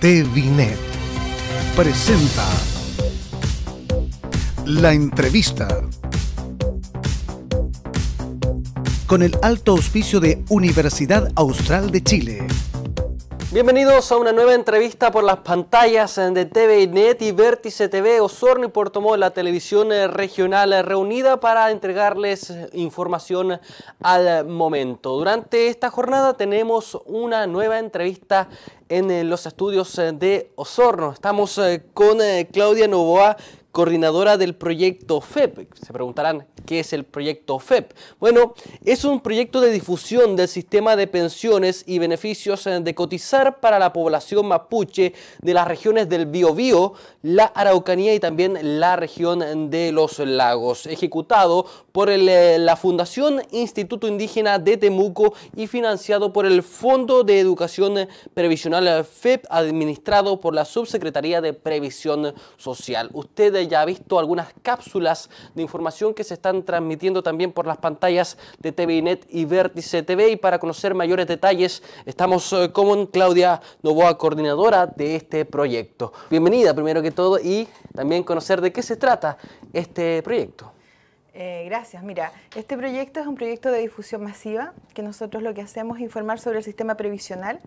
TVNet presenta la entrevista con el alto auspicio de Universidad Austral de Chile Bienvenidos a una nueva entrevista por las pantallas de TV Net y Vértice TV, Osorno y Puerto Montt, la televisión eh, regional eh, reunida para entregarles eh, información al momento. Durante esta jornada tenemos una nueva entrevista en los estudios de Osorno. Estamos con Claudia Novoa, coordinadora del proyecto FEP. Se preguntarán, ¿qué es el proyecto FEP? Bueno, es un proyecto de difusión del sistema de pensiones y beneficios eh, de cotizar para la población mapuche de las regiones del Biobío, la Araucanía y también la región de los lagos, ejecutado por eh, la Fundación Instituto Indígena de Temuco y financiado por el Fondo de Educación Previsional FEP, administrado por la Subsecretaría de Previsión Social. Usted ya ha visto algunas cápsulas de información que se están transmitiendo también por las pantallas de TVNet y Vértice TV. Y para conocer mayores detalles, estamos eh, con Claudia Novoa, coordinadora de este proyecto. Bienvenida primero que todo y también conocer de qué se trata este proyecto. Eh, gracias. Mira, este proyecto es un proyecto de difusión masiva, que nosotros lo que hacemos es informar sobre el sistema previsional.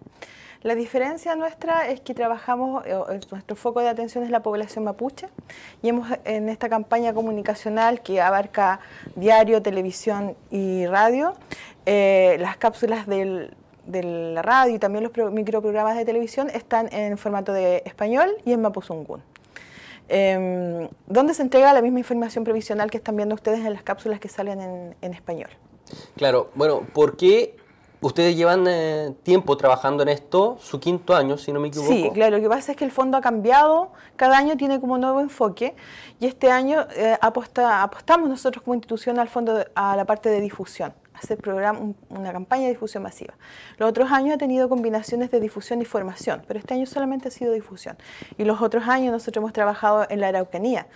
La diferencia nuestra es que trabajamos, eh, nuestro foco de atención es la población mapuche, y hemos en esta campaña comunicacional que abarca diario, televisión y radio, eh, las cápsulas de la radio y también los microprogramas de televisión están en formato de español y en mapuzungún. Em, ¿dónde se entrega la misma información previsional que están viendo ustedes en las cápsulas que salen en, en español. Claro, bueno, ¿por qué Ustedes llevan eh, tiempo trabajando en esto, su quinto año, si no me equivoco. Sí, claro, lo que pasa es que el fondo ha cambiado, cada año tiene como nuevo enfoque y este año eh, apostamos nosotros como institución al fondo, a la parte de difusión, hacer programa, una campaña de difusión masiva. Los otros años ha tenido combinaciones de difusión y formación, pero este año solamente ha sido difusión. Y los otros años nosotros hemos trabajado en la Araucanía,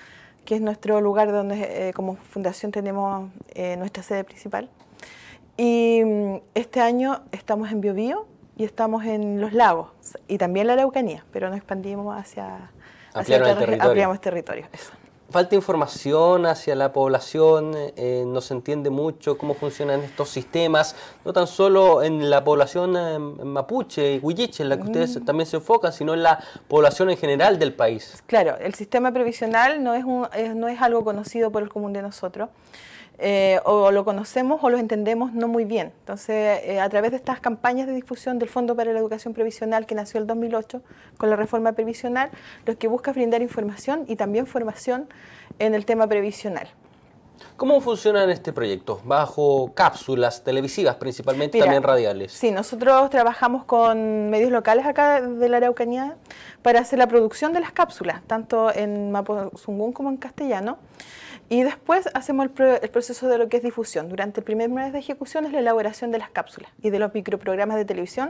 que es nuestro lugar donde eh, como fundación tenemos nuestra sede principal y mm, este año estamos en Biobío y estamos en Los Lagos y también la Araucanía, pero nos expandimos hacia, hacia el territorio. ampliamos territorio. Falta información hacia la población, eh, eh, no se entiende mucho cómo funcionan estos sistemas, no tan solo en la población em, mapuche y huilliche, en la que ustedes mm. también se enfocan, sino en la población en general del país. Claro, el sistema previsional no es, no es algo conocido por el común de nosotros. Eh, o lo conocemos o lo entendemos no muy bien. Entonces, eh, a través de estas campañas de difusión del Fondo para la Educación Previsional que nació en 2008 con la reforma previsional, los que busca brindar información y también formación en el tema previsional. ¿Cómo funcionan este proyecto? Bajo cápsulas televisivas principalmente, también radiales. Sí, nosotros trabajamos con medios locales acá de la Araucanía para hacer la producción de las cápsulas, tanto en Mapuzungún como en castellano. Y después hacemos el, proceso de lo que es difusión. Durante el primer mes de ejecución es la elaboración de las cápsulas y de los microprogramas de televisión,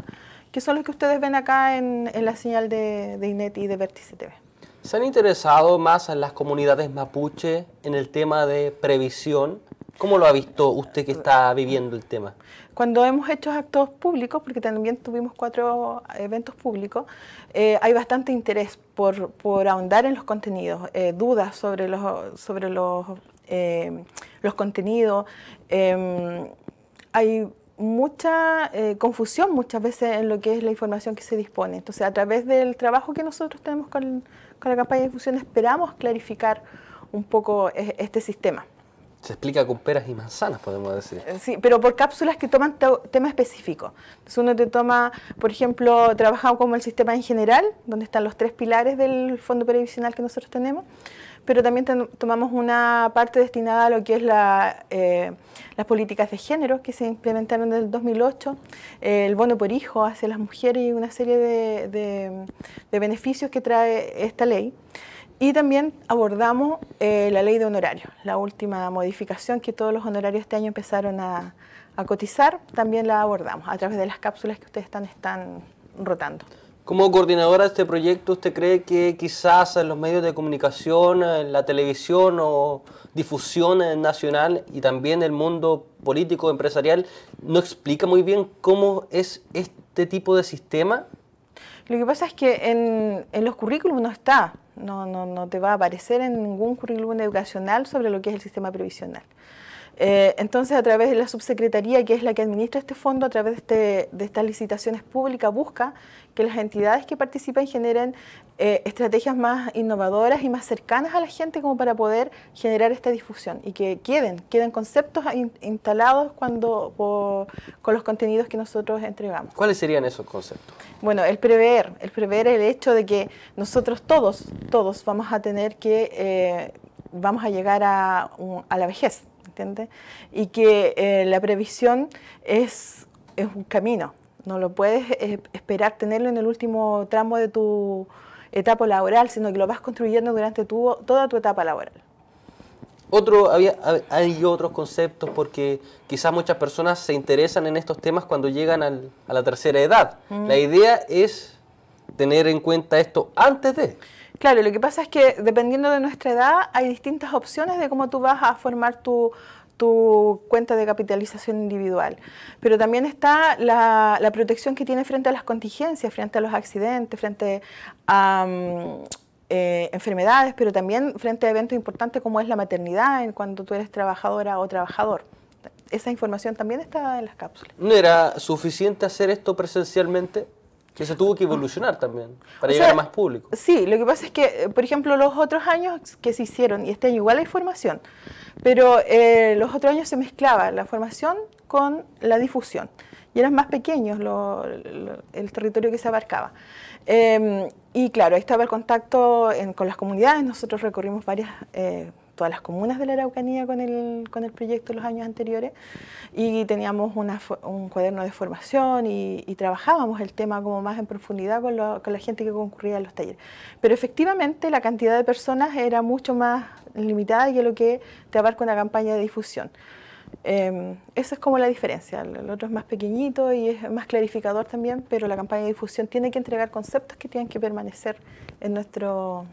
que son los que ustedes ven acá en, la señal de, de INET y de Vértice TV. ¿Se han interesado más en las comunidades mapuche en el tema de previsión? ¿Cómo lo ha visto usted que está viviendo el tema? Cuando hemos hecho actos públicos, porque también tuvimos cuatro eventos públicos, eh, hay bastante interés por, ahondar en los contenidos, eh, dudas sobre los, sobre los, eh, los contenidos. Em, hay mucha confusión muchas veces en lo que es la información que se dispone. Entonces, a través del trabajo que nosotros tenemos con, con la campaña de difusión, esperamos clarificar un poco e, este sistema. Se explica con peras y manzanas, podemos decir. Eh, sí, pero por cápsulas que toman temas específicos. Entonces uno te toma, por ejemplo, trabaja como el sistema en general, donde están los tres pilares del fondo previsional que nosotros tenemos, pero también tomamos una parte destinada a lo que es la, eh, las políticas de género que se implementaron desde el 2008, eh, el bono por hijo hacia las mujeres y una serie de, de beneficios que trae esta ley. Y también abordamos eh, la ley de honorarios, la última modificación que todos los honorarios este año empezaron a, cotizar, también la abordamos a través de las cápsulas que ustedes están, rotando. Como coordinadora de este proyecto, ¿usted cree que quizás en los medios de comunicación, en la televisión o difusión nacional y también el mundo político, empresarial, no explica muy bien cómo es este tipo de sistema? Lo que pasa es que en, los currículum no está, no, no, no te va a aparecer en ningún currículum educacional sobre lo que es el sistema previsional. Eh, entonces, a través de la subsecretaría, que es la que administra este fondo, a través de, este, estas licitaciones públicas, busca que las entidades que participan generen eh, estrategias más innovadoras y más cercanas a la gente como para poder generar esta difusión y que queden, queden conceptos instalados cuando con los contenidos que nosotros entregamos. ¿Cuáles serían esos conceptos? Bueno, el prever, el prever el hecho de que nosotros todos, todos vamos a tener que, eh, vamos a llegar a la vejez y que eh, la previsión es, un camino, no lo puedes eh, esperar tenerlo en el último tramo de tu etapa laboral, sino que lo vas construyendo durante toda tu etapa laboral. Otro, había, hay otros conceptos porque quizás muchas personas se interesan en estos temas cuando llegan a la tercera edad. Mm. La idea es tener en cuenta esto antes de... Claro, lo que pasa es que dependiendo de nuestra edad hay distintas opciones de cómo tú vas a formar tu, cuenta de capitalización individual. Pero también está la, protección que tiene frente a las contingencias, frente a los accidentes, frente a... Mm, eh, enfermedades, pero también frente a eventos importantes como es la maternidad, en cuando tú eres trabajadora o trabajador. Esa información también está en las cápsulas. ¿No era suficiente hacer esto presencialmente? Que eso tuvo que evolucionar también, para llegar a más público. Sí, lo que pasa es que, eh, por ejemplo, los otros años que se hicieron, y este año igual hay formación, pero eh, los otros años se mezclaba la formación con la difusión. Y eran más pequeños el territorio que se abarcaba. Em, y claro, ahí estaba el contacto con las comunidades, nosotros recorrimos varias... Eh, a las comunas de la Araucanía con el, con el proyecto los años anteriores y teníamos un cuaderno de formación y, trabajábamos el tema como más en profundidad con, la gente que concurría a los talleres. Pero efectivamente la cantidad de personas era mucho más limitada que lo que te abarca una campaña de difusión. Eh, esa es como la diferencia. El otro es más pequeñito y es más clarificador también, pero la campaña de difusión tiene que entregar conceptos que tienen que permanecer en nuestro,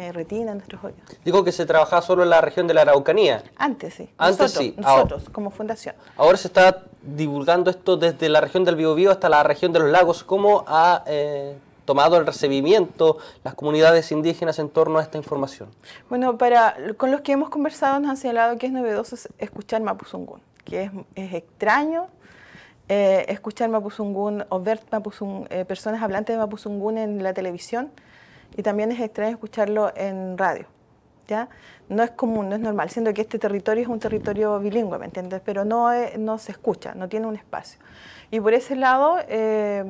eh, retina, en nuestros hoyos. Digo que se trabajaba solo en la región de la Araucanía. Antes sí. Antes sí. Nosotros, como fundación. Ahora se está divulgando esto desde la región del Biobío hasta la región de los lagos. ¿Cómo ha eh, tomado el recibimiento las comunidades indígenas en torno a esta información? Bueno, para, con los que hemos conversado nos han señalado que es novedoso escuchar Mapuzungún, que es, extraño eh, escuchar Mapuzungún o ver personas hablantes de Mapuzungún en la televisión y también es extraño escucharlo en radio. ¿Ya? No es común, no es normal, siendo que este territorio es un territorio bilingüe, ¿me entiendes? Pero no, no se escucha, no tiene un espacio. Y por ese lado eh,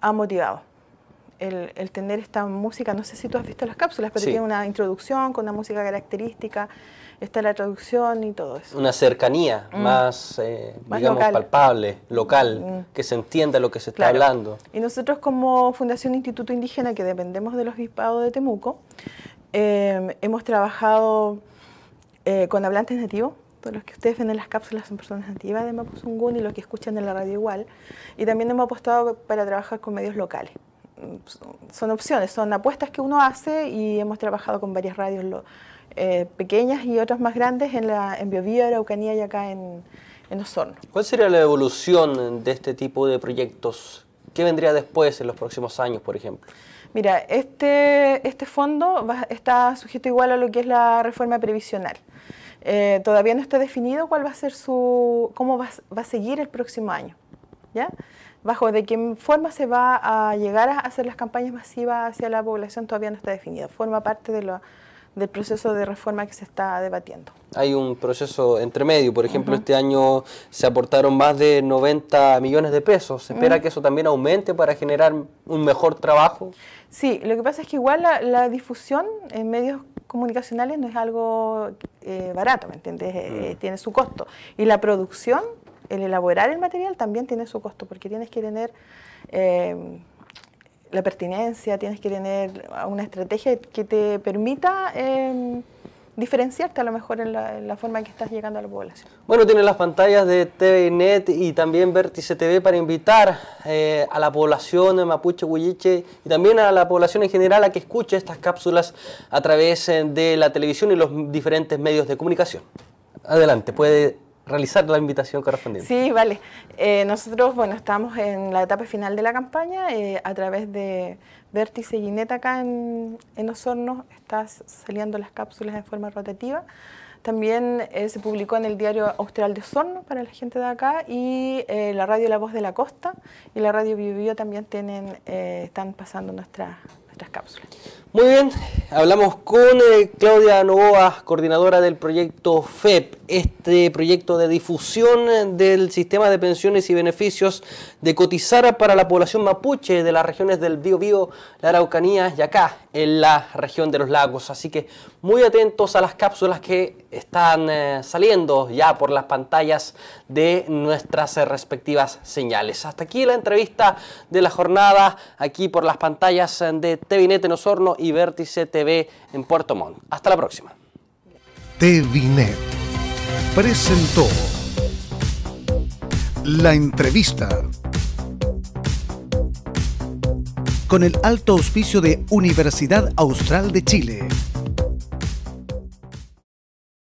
ha motivado el, tener esta música, no sé si tú has visto las cápsulas, pero tiene una introducción con una música característica, está la traducción y todo eso. Una cercanía mm. eh, más, digamos, palpable, local, mm. que se entienda lo que se está hablando. Y nosotros como Fundación Instituto Indígena, que dependemos de los bispados de Temuco, em, hemos trabajado eh, con hablantes nativos, todos los que ustedes ven en las cápsulas son personas nativas de Mapuzungún y los que escuchan en la radio igual. Y también hemos apostado para trabajar con medios locales. Mm, son opciones, son apuestas que uno hace y hemos trabajado con varias radios eh, pequeñas y otras más grandes en, la, en Biobío, Araucanía y acá en, en Osorno. ¿Cuál sería la evolución de este tipo de proyectos? ¿Qué vendría después en los próximos años, por ejemplo? Mira, este, este fondo está sujeto igual a lo que es la reforma previsional. Eh, todavía no está definido cuál va a ser su, cómo va, va a seguir el próximo año. ¿ya? bajo de qué forma se va a llegar a hacer las campañas masivas hacia la población todavía no está definido. Forma parte de del proceso de reforma que se está debatiendo. Hay un proceso entre medio, por ejemplo, este año se aportaron más de 90 millones de pesos. ¿Se espera que eso también aumente para generar un mejor trabajo? Sí, lo que pasa es que igual la, difusión en medios comunicacionales no es algo eh, barato, ¿me entiendes? Eh, mm. tiene su costo. Y la producción el elaborar el material también tiene su costo, porque tienes que tener eh, la pertinencia, tienes que tener una estrategia que te permita em, diferenciarte a lo mejor en la, forma en que estás llegando a la población. Bueno, tienes las pantallas de TVNet y también Vértice TV para invitar eh, a la población de Mapuche, Huilliche y también a la población en general a que escuche estas cápsulas a través eh, de la televisión y los diferentes medios de comunicación. Adelante, puede realizar la invitación correspondiente. Sí, vale. Eh, nosotros, bueno, estamos en la etapa final de la campaña. Eh, a través de Vértice y acá en, en Osorno están saliendo las cápsulas en forma rotativa. También eh, se publicó en el diario Austral de Osorno para la gente de acá y la radio La Voz de la Costa y la radio Vivió también tienen, están pasando nuestras muy bien, hablamos con eh, Claudia Novoa, coordinadora del proyecto FEP, este proyecto de difusión del sistema de pensiones y beneficios de cotizar para la población mapuche de las regiones del Bío Bío, la Araucanía y acá en la región de los lagos. Así que muy atentos a las cápsulas que están eh, saliendo ya por las pantallas de nuestras eh, respectivas señales. Hasta aquí la entrevista de la jornada, aquí por las pantallas eh, de Tevinet en Osorno y Vértice TV en Puerto Montt. Hasta la próxima. TVNet presentó la entrevista con el alto auspicio de Universidad Austral de Chile.